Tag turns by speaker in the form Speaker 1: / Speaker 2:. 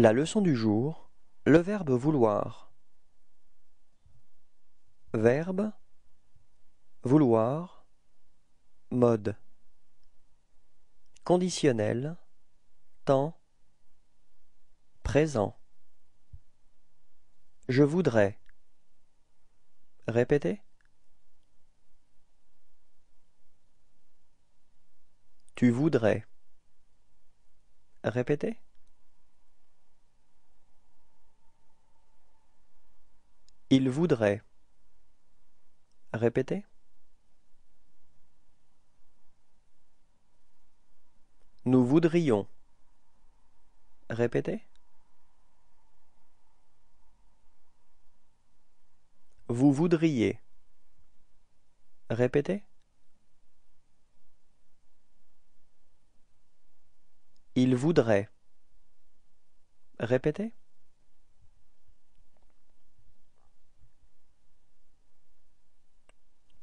Speaker 1: La leçon du jour, le verbe vouloir. Verbe vouloir mode conditionnel temps présent Je voudrais répéter Tu voudrais répéter Il voudrait. Répétez. Nous voudrions. Répétez. Vous voudriez. Répétez. Il voudrait. Répétez.